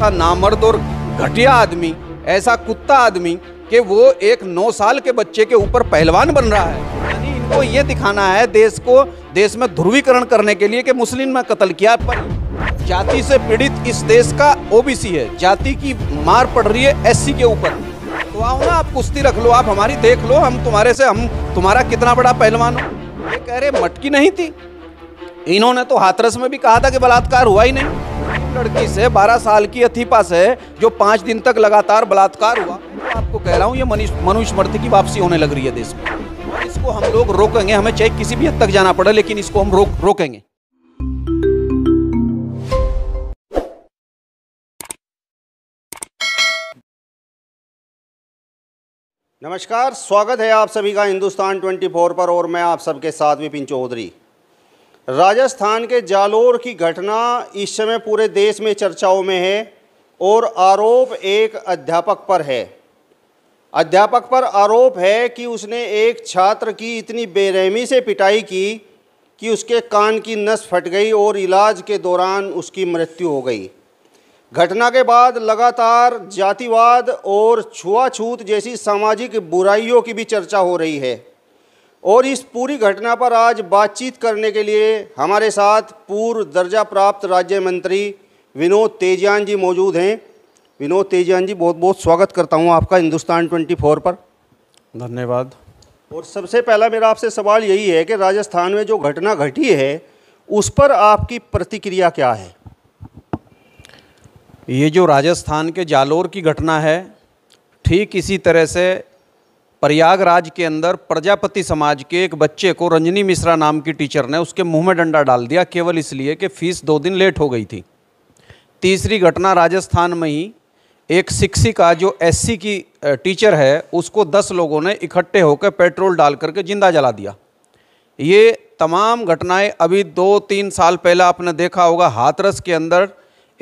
ऐसा नामर्द और घटिया आदमी ऐसा कुत्ता आदमी कि वो एक नौ साल के बच्चे के ऊपर पहलवान बन रहा है यानी इनको ये दिखाना है देश को देश में ध्रुवीकरण करने के लिए कि मुस्लिम में कत्ल किया पर जाति से पीड़ित इस देश का ओबीसी है जाति की मार पड़ रही है एससी के ऊपर तो आओ ना आप कुश्ती रख लो आप हमारी देख लो हम तुम्हारे से हम तुम्हारा कितना बड़ा पहलवान हो ये कह रहे मटकी नहीं थी इन्होंने तो हाथरस में भी कहा था कि बलात्कार हुआ ही नहीं लड़की से 12 साल की अथीपा से जो पांच दिन तक लगातार बलात्कार हुआ आपको कह रहा हूँ ये मनुस्मृति की वापसी होने लग रही है देश में इसको हम लोग रोकेंगे हमें चाहे किसी भी हद तक जाना पड़े लेकिन इसको हम रोक रोकेंगे नमस्कार स्वागत है आप सभी का हिंदुस्तान 24 पर और मैं आप सबके साथ विपिन चौधरी राजस्थान के जालोर की घटना इस समय पूरे देश में चर्चाओं में है और आरोप एक अध्यापक पर है अध्यापक पर आरोप है कि उसने एक छात्र की इतनी बेरहमी से पिटाई की कि उसके कान की नस फट गई और इलाज के दौरान उसकी मृत्यु हो गई घटना के बाद लगातार जातिवाद और छुआछूत जैसी सामाजिक बुराइयों की भी चर्चा हो रही है और इस पूरी घटना पर आज बातचीत करने के लिए हमारे साथ पूर्व दर्जा प्राप्त राज्य मंत्री विनोद तेजियान जी मौजूद हैं विनोद तेजियान जी बहुत बहुत स्वागत करता हूं आपका हिंदुस्तान 24 पर धन्यवाद और सबसे पहला मेरा आपसे सवाल यही है कि राजस्थान में जो घटना घटी है उस पर आपकी प्रतिक्रिया क्या है ये जो राजस्थान के जालोर की घटना है ठीक इसी तरह से प्रयागराज के अंदर प्रजापति समाज के एक बच्चे को रंजनी मिश्रा नाम की टीचर ने उसके मुंह में डंडा डाल दिया केवल इसलिए कि फीस दो दिन लेट हो गई थी तीसरी घटना राजस्थान में ही एक शिक्षिका जो एससी की टीचर है उसको दस लोगों ने इकट्ठे होकर पेट्रोल डाल करके जिंदा जला दिया ये तमाम घटनाएं अभी दो तीन साल पहले आपने देखा होगा हाथरस के अंदर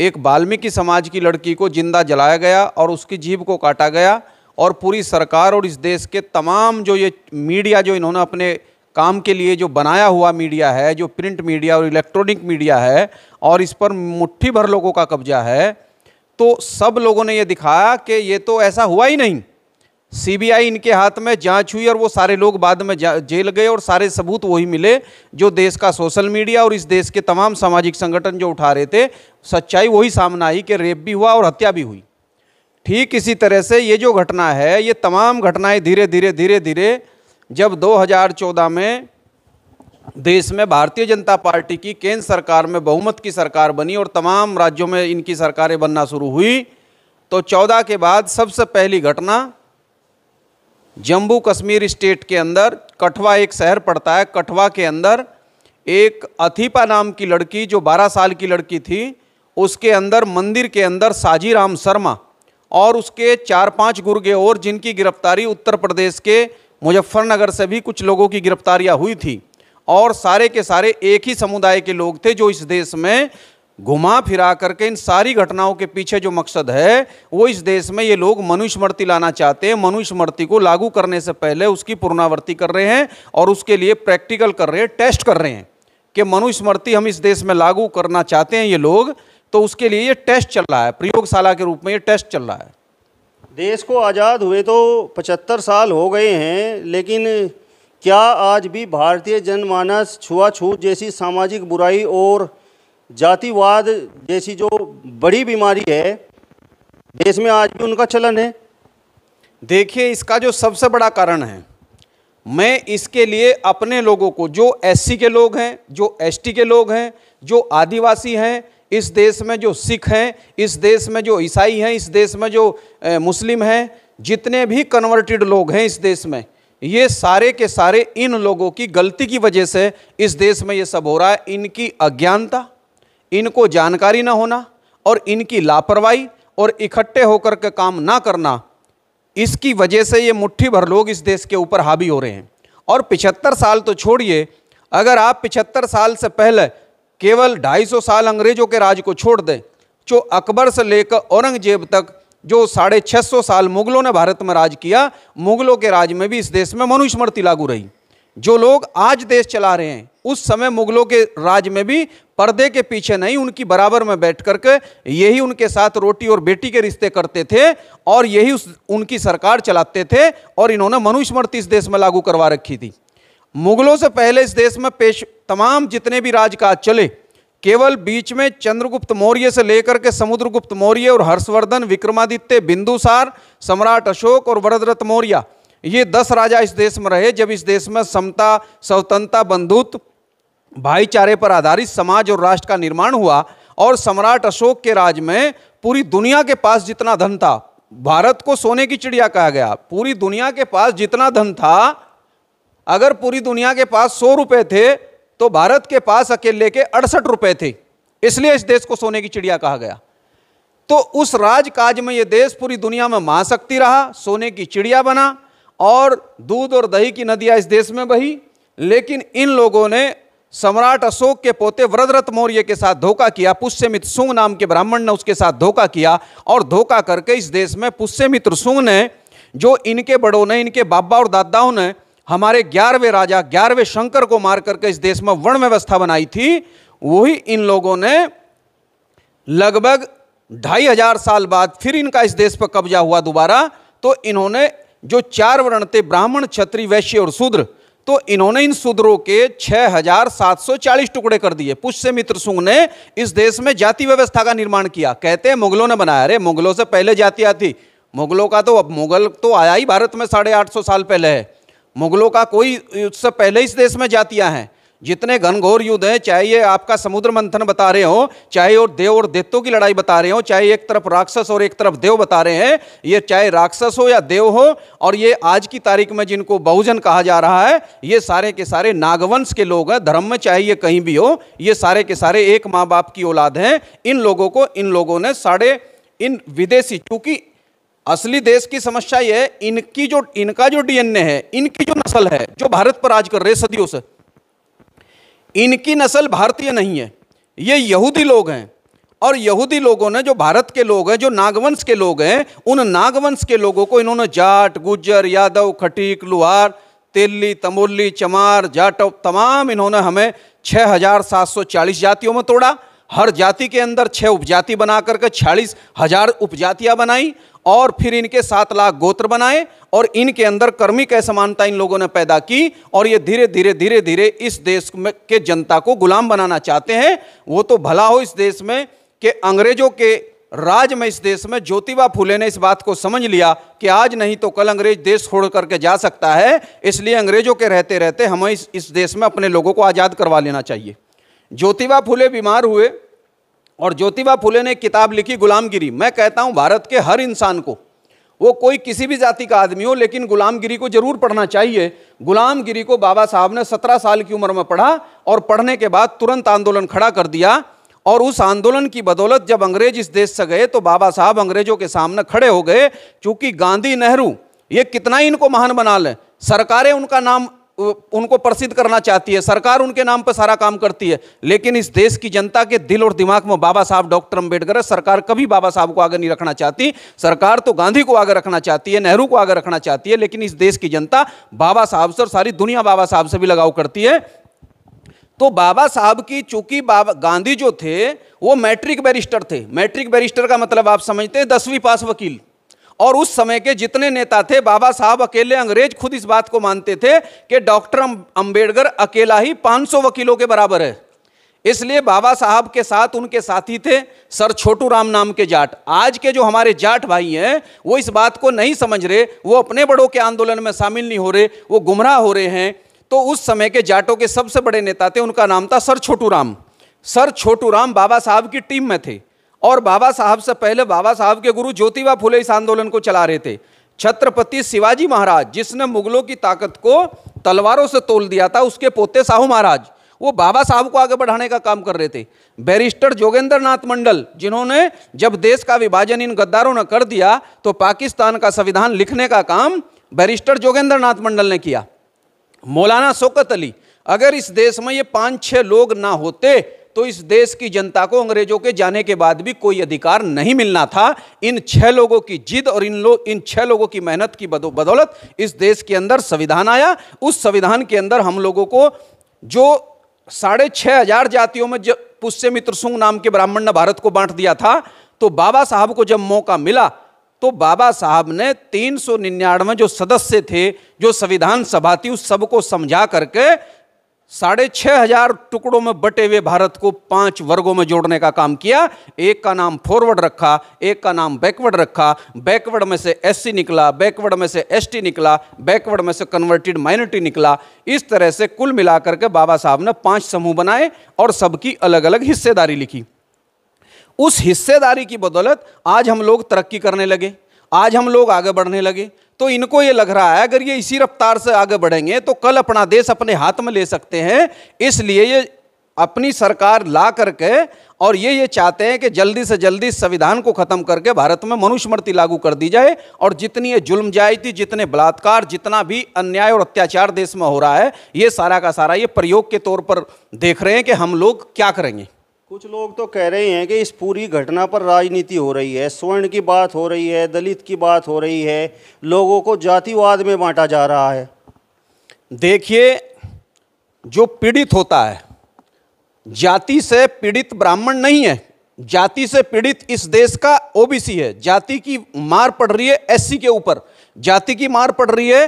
एक बाल्मीकि समाज की लड़की को जिंदा जलाया गया और उसकी जीभ को काटा गया और पूरी सरकार और इस देश के तमाम जो ये मीडिया जो इन्होंने अपने काम के लिए जो बनाया हुआ मीडिया है जो प्रिंट मीडिया और इलेक्ट्रॉनिक मीडिया है और इस पर मुट्ठी भर लोगों का कब्जा है तो सब लोगों ने ये दिखाया कि ये तो ऐसा हुआ ही नहीं सीबीआई इनके हाथ में जांच हुई और वो सारे लोग बाद में जेल गए और सारे सबूत वही मिले जो देश का सोशल मीडिया और इस देश के तमाम सामाजिक संगठन जो उठा रहे थे सच्चाई वही सामने आई कि रेप भी हुआ और हत्या भी हुई ठीक इसी तरह से ये जो घटना है ये तमाम घटनाएं धीरे धीरे धीरे धीरे जब 2014 में देश में भारतीय जनता पार्टी की केंद्र सरकार में बहुमत की सरकार बनी और तमाम राज्यों में इनकी सरकारें बनना शुरू हुई तो 14 के बाद सबसे पहली घटना जम्मू कश्मीर स्टेट के अंदर कठवा एक शहर पड़ता है कठवा के अंदर एक अथीपा नाम की लड़की जो 12 साल की लड़की थी उसके अंदर मंदिर के अंदर साजीराम शर्मा और उसके चार पांच गुर्गे और जिनकी गिरफ्तारी उत्तर प्रदेश के मुजफ्फरनगर से भी कुछ लोगों की गिरफ्तारियां हुई थी और सारे के सारे एक ही समुदाय के लोग थे जो इस देश में घुमा फिरा करके इन सारी घटनाओं के पीछे जो मकसद है वो इस देश में ये लोग मनुष्यमर्ति लाना चाहते हैं मनुष्यमर्ति को लागू करने से पहले उसकी पुनरावृत्ति कर रहे हैं और उसके लिए प्रैक्टिकल कर रहे हैं टेस्ट कर रहे हैं कि मनुष्यमर्ति हम इस देश में लागू करना चाहते हैं ये लोग तो उसके लिए ये टेस्ट चल रहा है प्रयोगशाला के रूप में ये टेस्ट चल रहा है देश को आज़ाद हुए तो पचहत्तर साल हो गए हैं लेकिन क्या आज भी भारतीय जनमानस छुआछूत जैसी सामाजिक बुराई और जातिवाद जैसी जो बड़ी बीमारी है देश में आज भी उनका चलन है देखिए इसका जो सबसे बड़ा कारण है मैं इसके लिए अपने लोगों को जो एससी के लोग हैं जो एसटी के लोग हैं जो आदिवासी हैं इस देश में जो सिख हैं इस देश में जो ईसाई हैं इस देश में जो मुस्लिम हैं जितने भी कन्वर्टेड लोग हैं इस देश में ये सारे के सारे इन लोगों की गलती की वजह से इस देश में ये सब हो रहा है इनकी अज्ञानता इनको जानकारी ना होना और इनकी लापरवाही और इकट्ठे होकर के काम ना करना इसकी वजह से ये मुट्ठी भर लोग इस देश के ऊपर हावी हो रहे हैं और पिछहत्तर साल तो छोड़िए अगर आप पिछहत्तर साल से पहले केवल 250 साल अंग्रेज़ों के राज को छोड़ दें जो अकबर से लेकर औरंगजेब तक जो साढ़े छः सौ साल मुगलों ने भारत में राज किया मुगलों के राज में भी इस देश में मनुस्मृति लागू रही जो लोग आज देश चला रहे हैं उस समय मुगलों के राज में भी पर्दे के पीछे नहीं उनकी बराबर में बैठ करके यही उनके साथ रोटी और बेटी के रिश्ते करते थे और यही उस उनकी सरकार चलाते थे और इन्होंने मनुस्मृति इस देश में लागू करवा रखी थी मुगलों से पहले इस देश में पेश तमाम जितने भी राजकाज चले केवल बीच में चंद्रगुप्त मौर्य से लेकर के समुद्रगुप्त मौर्य और हर्षवर्धन विक्रमादित्य बिंदुसार सम्राट अशोक और वरदरथ मौर्य ये दस राजा इस देश में रहे जब इस देश में समता स्वतंत्रता बंधुत्व भाईचारे पर आधारित समाज और राष्ट्र का निर्माण हुआ और सम्राट अशोक के राज में पूरी दुनिया के पास जितना धन था भारत को सोने की चिड़िया कहा गया पूरी दुनिया के पास जितना धन था अगर पूरी दुनिया के पास सौ रुपए थे तो भारत के पास अकेले के अड़सठ रुपए थे इसलिए इस देश को सोने की चिड़िया कहा गया तो उस राजकाज में यह देश पूरी दुनिया में महाशक्ति रहा सोने की चिड़िया बना और दूध और दही की नदियां इस देश में बही लेकिन इन लोगों ने सम्राट अशोक के पोते व्रदरथ मौर्य के साथ धोखा किया पुष्यमित्र सुंग नाम के ब्राह्मण ने उसके साथ धोखा किया और धोखा करके इस देश में पुष्यमित्र सुंग ने जो इनके बड़ों ने इनके बाबा और दादाओं ने हमारे ग्यारहवें राजा ग्यारहवें शंकर को मार करके इस देश में वर्ण व्यवस्था बनाई थी वही इन लोगों ने लगभग ढाई हजार साल बाद फिर इनका इस देश पर कब्जा हुआ दोबारा तो इन्होंने जो चार वर्ण थे ब्राह्मण छत्री वैश्य और शूद्र तो इन्होंने इन शूद्रों के 6740 टुकड़े कर दिए पुष्य मित्र सुंग ने इस देश में जाति व्यवस्था का निर्माण किया कहते हैं मुगलों ने बनाया अरे मुगलों से पहले जातियाँ थी मुगलों का तो अब मुगल तो आया ही भारत में साढ़े आठ सौ साल पहले है मुगलों का कोई उससे पहले इस देश में जातियां हैं जितने घनघोर युद्ध हैं चाहे ये आपका समुद्र मंथन बता रहे हो चाहे और देव और देवतों की लड़ाई बता रहे हो चाहे एक तरफ राक्षस और एक तरफ देव बता रहे हैं ये चाहे राक्षस हो या देव हो और ये आज की तारीख में जिनको बहुजन कहा जा रहा है ये सारे के सारे नागवंश के लोग हैं धर्म में चाहे ये कहीं भी हो ये सारे के सारे एक माँ बाप की औलाद हैं इन लोगों को इन लोगों ने साढ़े इन विदेशी चूंकि असली देश की समस्या ये इनकी जो इनका जो डीएनए है इनकी जो नस्ल है जो भारत पर राज कर रहे सदियों से इनकी नस्ल भारतीय नहीं है ये यहूदी लोग हैं और यहूदी लोगों ने जो भारत के लोग हैं जो नागवंश के लोग हैं उन नागवंश के लोगों को इन्होंने जाट गुज्जर यादव खटीक लुहार तेली तमोली चमार जाटव तमाम इन्होंने हमें चालीस जातियों में तोड़ा हर जाति के अंदर छः उपजाति बना करके छियालीस हजार उपजातियाँ बनाई और फिर इनके सात लाख गोत्र बनाए और इनके अंदर कर्मिक असमानता इन लोगों ने पैदा की और ये धीरे धीरे धीरे धीरे इस देश में के जनता को गुलाम बनाना चाहते हैं वो तो भला हो इस देश में कि अंग्रेजों के राज में इस देश में ज्योतिबा फूले ने इस बात को समझ लिया कि आज नहीं तो कल अंग्रेज देश छोड़ करके जा सकता है इसलिए अंग्रेजों के रहते रहते हमें इस इस देश में अपने लोगों को आज़ाद करवा लेना चाहिए ज्योतिबा फुले बीमार हुए और ज्योतिबा फुले ने किताब लिखी गुलामगिरी मैं कहता हूँ भारत के हर इंसान को वो कोई किसी भी जाति का आदमी हो लेकिन गुलामगिरी को जरूर पढ़ना चाहिए गुलामगिरी को बाबा साहब ने सत्रह साल की उम्र में पढ़ा और पढ़ने के बाद तुरंत आंदोलन खड़ा कर दिया और उस आंदोलन की बदौलत जब अंग्रेज इस देश से गए तो बाबा साहब अंग्रेजों के सामने खड़े हो गए क्योंकि गांधी नेहरू ये कितना ही इनको महान बना लें सरकारें उनका नाम उनको प्रसिद्ध करना चाहती है सरकार उनके नाम पर सारा काम करती है लेकिन इस देश की जनता के दिल और दिमाग में बाबा साहब डॉक्टर अंबेडकर है सरकार कभी बाबा साहब को आगे नहीं रखना चाहती सरकार तो गांधी को आगे रखना चाहती है नेहरू को आगे रखना चाहती है लेकिन इस देश की जनता बाबा साहब से और सारी दुनिया बाबा साहब से भी लगाव करती है तो बाबा साहब की चूंकि बाबा गांधी जो थे वो मैट्रिक बैरिस्टर थे मैट्रिक बैरिस्टर का मतलब आप समझते हैं दसवीं पास वकील और उस समय के जितने नेता थे बाबा साहब अकेले अंग्रेज खुद इस बात को मानते थे कि डॉक्टर अं-, अंबेडकर अकेला ही 500 वकीलों के बराबर है इसलिए बाबा साहब के साथ उनके साथी थे सर छोटू राम नाम के जाट आज के जो हमारे जाट भाई हैं वो इस बात को नहीं समझ रहे वो अपने बड़ों के आंदोलन में शामिल नहीं हो रहे वो गुमराह हो रहे हैं तो उस समय के जाटों के सबसे बड़े नेता थे उनका नाम था सर छोटू राम सर छोटू राम बाबा साहब की टीम में थे और बाबा साहब से पहले बाबा साहब के गुरु ज्योतिबा फुले इस आंदोलन को चला रहे थे छत्रपति शिवाजी महाराज जिसने मुगलों की ताकत को तलवारों से तोल दिया था उसके पोते साहू महाराज वो बाबा साहब को आगे बढ़ाने का काम कर रहे थे बैरिस्टर जोगेंद्र नाथ मंडल जिन्होंने जब देश का विभाजन इन गद्दारों ने कर दिया तो पाकिस्तान का संविधान लिखने का काम बैरिस्टर जोगेंद्र नाथ मंडल ने किया मौलाना शोकत अली अगर इस देश में ये पांच छह लोग ना होते तो इस देश की जनता को अंग्रेजों के जाने के बाद भी कोई अधिकार नहीं मिलना था इन छह लोगों की जिद और इन लोग इन छह लोगों की मेहनत की बदौलत इस देश के अंदर संविधान आया उस संविधान के अंदर हम लोगों को जो साढ़े छः हजार जातियों में जब पुष्य मित्र सुंग नाम के ब्राह्मण ने भारत को बांट दिया था तो बाबा साहब को जब मौका मिला तो बाबा साहब ने तीन सौ निन्यानवे जो सदस्य थे जो संविधान सभा थी उस सबको समझा करके साढ़े छह हजार टुकड़ों में बटे हुए भारत को पांच वर्गों में जोड़ने का काम किया एक का नाम फॉरवर्ड रखा एक का नाम बैकवर्ड रखा बैकवर्ड में से एससी निकला बैकवर्ड में से एसटी निकला बैकवर्ड में से कन्वर्टेड माइनॉरिटी निकला इस तरह से कुल मिलाकर के बाबा साहब ने पांच समूह बनाए और सबकी अलग अलग हिस्सेदारी लिखी उस हिस्सेदारी की बदौलत आज हम लोग तरक्की करने लगे आज हम लोग आगे बढ़ने लगे तो इनको ये लग रहा है अगर ये इसी रफ्तार से आगे बढ़ेंगे तो कल अपना देश अपने हाथ में ले सकते हैं इसलिए ये अपनी सरकार ला करके और ये ये चाहते हैं कि जल्दी से जल्दी संविधान को ख़त्म करके भारत में मनुष्यमृति लागू कर दी जाए और जितनी ये जुल्म थी जितने बलात्कार जितना भी अन्याय और अत्याचार देश में हो रहा है ये सारा का सारा ये प्रयोग के तौर पर देख रहे हैं कि हम लोग क्या करेंगे कुछ लोग तो कह रहे हैं कि इस पूरी घटना पर राजनीति हो रही है स्वर्ण की बात हो रही है दलित की बात हो रही है लोगों को जातिवाद में बांटा जा रहा है देखिए जो पीड़ित होता है जाति से पीड़ित ब्राह्मण नहीं है जाति से पीड़ित इस देश का ओबीसी है जाति की मार पड़ रही है एससी के ऊपर जाति की मार पड़ रही है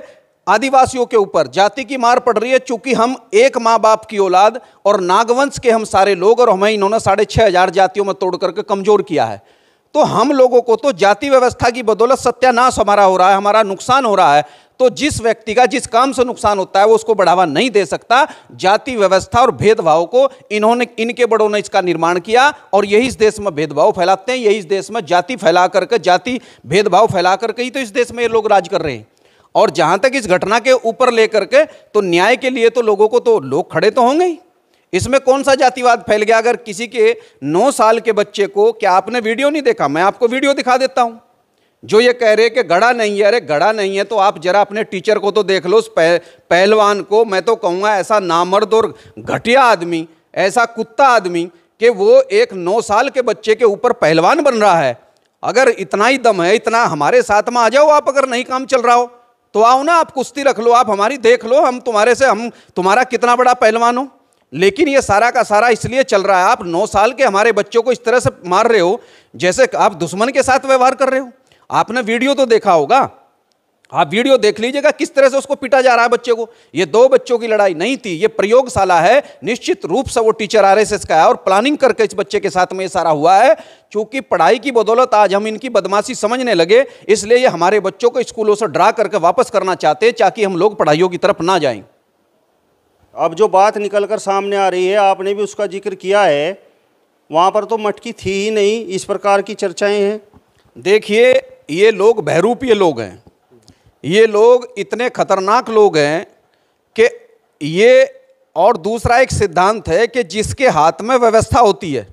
आदिवासियों के ऊपर जाति की मार पड़ रही है चूंकि हम एक माँ बाप की औलाद और नागवंश के हम सारे लोग और हमें इन्होंने साढ़े छः हज़ार जातियों में तोड़ करके कमज़ोर किया है तो हम लोगों को तो जाति व्यवस्था की बदौलत सत्यानाश हमारा हो रहा है हमारा नुकसान हो रहा है तो जिस व्यक्ति का जिस काम से नुकसान होता है वो उसको बढ़ावा नहीं दे सकता जाति व्यवस्था और भेदभाव को इन्होंने इनके बड़ों ने इसका निर्माण किया और यही इस देश में भेदभाव फैलाते हैं यही इस देश में जाति फैला करके जाति भेदभाव फैला करके ही तो इस देश में ये लोग राज कर रहे हैं और जहां तक इस घटना के ऊपर लेकर के तो न्याय के लिए तो लोगों को तो लोग खड़े तो होंगे ही इसमें कौन सा जातिवाद फैल गया अगर किसी के नौ साल के बच्चे को क्या आपने वीडियो नहीं देखा मैं आपको वीडियो दिखा देता हूं जो ये कह रहे कि गड़ा नहीं है अरे गड़ा नहीं है तो आप जरा अपने टीचर को तो देख लो उस पह, पहलवान को मैं तो कहूँगा ऐसा नामर्द और घटिया आदमी ऐसा कुत्ता आदमी कि वो एक नौ साल के बच्चे के ऊपर पहलवान बन रहा है अगर इतना ही दम है इतना हमारे साथ में आ जाओ आप अगर नहीं काम चल रहा हो तो आओ ना आप कुश्ती रख लो आप हमारी देख लो हम तुम्हारे से हम तुम्हारा कितना बड़ा पहलवान हो लेकिन ये सारा का सारा इसलिए चल रहा है आप नौ साल के हमारे बच्चों को इस तरह से मार रहे हो जैसे आप दुश्मन के साथ व्यवहार कर रहे हो आपने वीडियो तो देखा होगा आप वीडियो देख लीजिएगा किस तरह से उसको पीटा जा रहा है बच्चे को ये दो बच्चों की लड़ाई नहीं थी ये प्रयोगशाला है निश्चित रूप से वो टीचर आरएसएस का है और प्लानिंग करके इस बच्चे के साथ में ये सारा हुआ है क्योंकि पढ़ाई की बदौलत आज हम इनकी बदमाशी समझने लगे इसलिए ये हमारे बच्चों को स्कूलों से ड्रा करके वापस करना चाहते ताकि हम लोग पढ़ाइयों की तरफ ना जाएं अब जो बात निकल कर सामने आ रही है आपने भी उसका जिक्र किया है वहाँ पर तो मटकी थी ही नहीं इस प्रकार की चर्चाएँ हैं देखिए ये लोग बहरूपीय लोग हैं ये लोग इतने खतरनाक लोग हैं कि ये और दूसरा एक सिद्धांत है कि जिसके हाथ में व्यवस्था होती है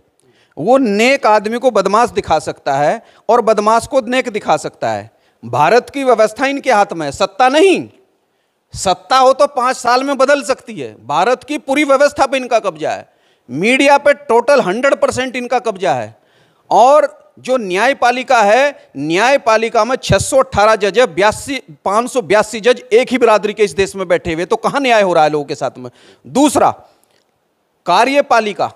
वो नेक आदमी को बदमाश दिखा सकता है और बदमाश को नेक दिखा सकता है भारत की व्यवस्था इनके हाथ में है सत्ता नहीं सत्ता हो तो पाँच साल में बदल सकती है भारत की पूरी व्यवस्था पर इनका कब्जा है मीडिया पे टोटल हंड्रेड परसेंट इनका कब्जा है और जो न्यायपालिका है न्यायपालिका में 618 जज है बयासी जज एक ही बिरादरी के इस देश में बैठे हुए तो कहां न्याय हो रहा है लोगों के साथ में दूसरा कार्यपालिका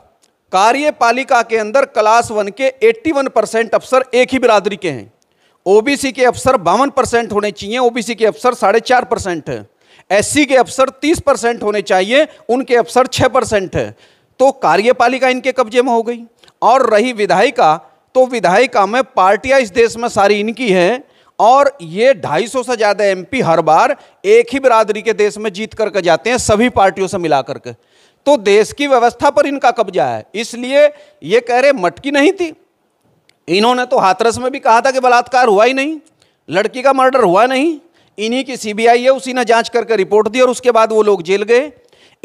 कार्यपालिका के अंदर क्लास वन के 81 परसेंट अफसर एक ही बिरादरी के हैं ओबीसी के अफसर बावन परसेंट होने चाहिए ओबीसी के अफसर साढ़े चार परसेंट हैं एससी के अफसर तीस परसेंट होने चाहिए उनके अफसर छह परसेंट तो कार्यपालिका इनके कब्जे में हो गई और रही विधायिका तो विधायिका में पार्टियां इस देश में सारी इनकी हैं और ये 250 से ज़्यादा एमपी हर बार एक ही बिरादरी के देश में जीत करके जाते हैं सभी पार्टियों से मिला करके तो देश की व्यवस्था पर इनका कब्जा है इसलिए ये कह रहे मटकी नहीं थी इन्होंने तो हाथरस में भी कहा था कि बलात्कार हुआ ही नहीं लड़की का मर्डर हुआ नहीं इन्हीं की सीबीआई है उसी ने जांच करके रिपोर्ट दी और उसके बाद वो लोग जेल गए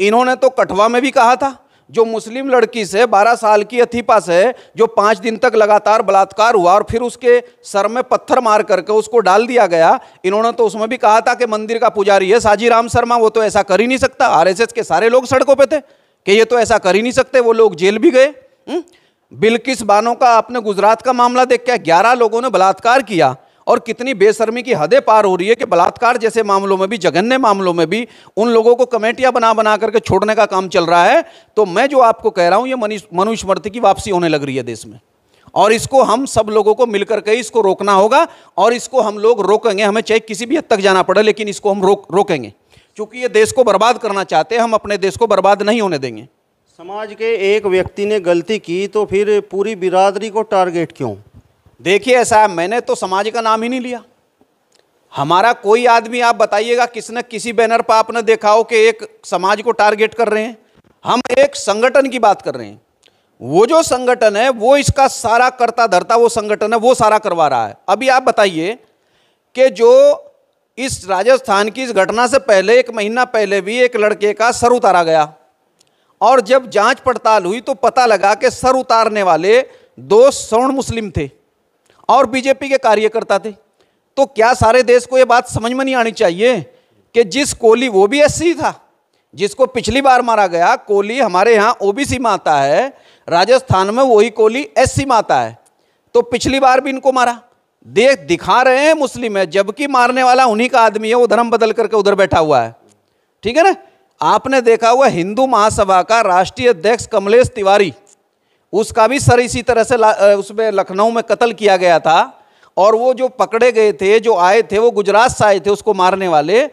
इन्होंने तो कठवा में भी कहा था जो मुस्लिम लड़की से 12 साल की अथीपा से जो पाँच दिन तक लगातार बलात्कार हुआ और फिर उसके सर में पत्थर मार करके उसको डाल दिया गया इन्होंने तो उसमें भी कहा था कि मंदिर का पुजारी है साजी राम शर्मा वो तो ऐसा कर ही नहीं सकता आरएसएस के सारे लोग सड़कों पर थे कि ये तो ऐसा कर ही नहीं सकते वो लोग जेल भी गए हम्म? बिल्किस बानों का आपने गुजरात का मामला देख के ग्यारह लोगों ने बलात्कार किया और कितनी बेशर्मी की हदें पार हो रही है कि बलात्कार जैसे मामलों में भी जघन्य मामलों में भी उन लोगों को कमेटियां बना बना करके छोड़ने का काम चल रहा है तो मैं जो आपको कह रहा हूं ये मनुस्मृति की वापसी होने लग रही है देश में और इसको हम सब लोगों को मिलकर के इसको रोकना होगा और इसको हम लोग रोकेंगे हमें चाहे किसी भी हद तक जाना पड़े लेकिन इसको हम रोक रोकेंगे क्योंकि ये देश को बर्बाद करना चाहते हैं हम अपने देश को बर्बाद नहीं होने देंगे समाज के एक व्यक्ति ने गलती की तो फिर पूरी बिरादरी को टारगेट क्यों देखिए है मैंने तो समाज का नाम ही नहीं लिया हमारा कोई आदमी आप बताइएगा किसने किसी बैनर पर आपने देखा हो कि एक समाज को टारगेट कर रहे हैं हम एक संगठन की बात कर रहे हैं वो जो संगठन है वो इसका सारा करता धरता वो संगठन है वो सारा करवा रहा है अभी आप बताइए कि जो इस राजस्थान की इस घटना से पहले एक महीना पहले भी एक लड़के का सर उतारा गया और जब जांच पड़ताल हुई तो पता लगा कि सर उतारने वाले दो स्वर्ण मुस्लिम थे और बीजेपी के कार्यकर्ता थे तो क्या सारे देश को ये बात समझ में नहीं आनी चाहिए कि जिस कोहली वो भी एससी था जिसको पिछली बार मारा गया कोहली हमारे यहाँ ओबीसी में आता है राजस्थान में वही कोहली एससी में आता है तो पिछली बार भी इनको मारा देख दिखा रहे हैं मुस्लिम है जबकि मारने वाला उन्हीं का आदमी है वो धर्म बदल करके उधर बैठा हुआ है ठीक है ना आपने देखा हुआ हिंदू महासभा का राष्ट्रीय अध्यक्ष कमलेश तिवारी उसका भी सर इसी तरह से उसमें लखनऊ में कत्ल किया गया था और वो जो पकड़े गए थे जो आए थे वो गुजरात से आए थे उसको मारने वाले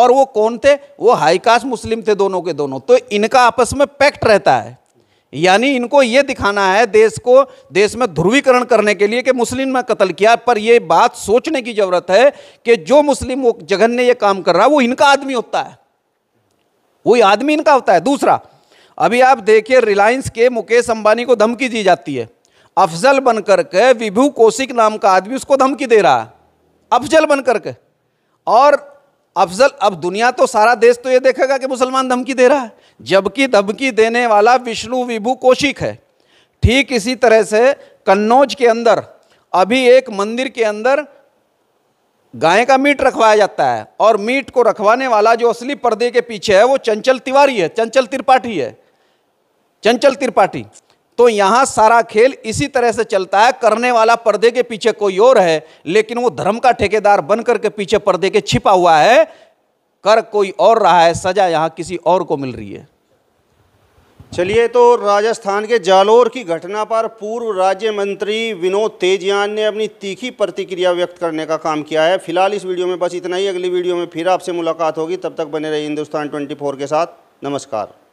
और वो कौन थे वो हाईकास्ट मुस्लिम थे दोनों के दोनों तो इनका आपस में पैक्ट रहता है यानी इनको ये दिखाना है देश को देश में ध्रुवीकरण करने के लिए कि मुस्लिम में कत्ल किया पर यह बात सोचने की ज़रूरत है कि जो मुस्लिम वो जघन्य ये काम कर रहा है वो इनका आदमी होता है वही आदमी इनका होता है दूसरा अभी आप देखिए रिलायंस के मुकेश अंबानी को धमकी दी जाती है अफजल बनकर के विभू कौशिक नाम का आदमी उसको धमकी दे रहा है अफजल बनकर के और अफजल अब दुनिया तो सारा देश तो ये देखेगा कि मुसलमान धमकी दे रहा है जबकि धमकी देने वाला विष्णु विभू कौशिक है ठीक इसी तरह से कन्नौज के अंदर अभी एक मंदिर के अंदर गाय का मीट रखवाया जाता है और मीट को रखवाने वाला जो असली पर्दे के पीछे है वो चंचल तिवारी है चंचल त्रिपाठी है चंचल त्रिपाठी तो यहाँ सारा खेल इसी तरह से चलता है करने वाला पर्दे के पीछे कोई और है लेकिन वो धर्म का ठेकेदार बनकर के पीछे पर्दे के छिपा हुआ है कर कोई और रहा है सजा यहाँ किसी और को मिल रही है चलिए तो राजस्थान के जालोर की घटना पर पूर्व राज्य मंत्री विनोद तेजियान ने अपनी तीखी प्रतिक्रिया व्यक्त करने का काम किया है फिलहाल इस वीडियो में बस इतना ही अगली वीडियो में फिर आपसे मुलाकात होगी तब तक बने रहिए हिंदुस्तान 24 के साथ नमस्कार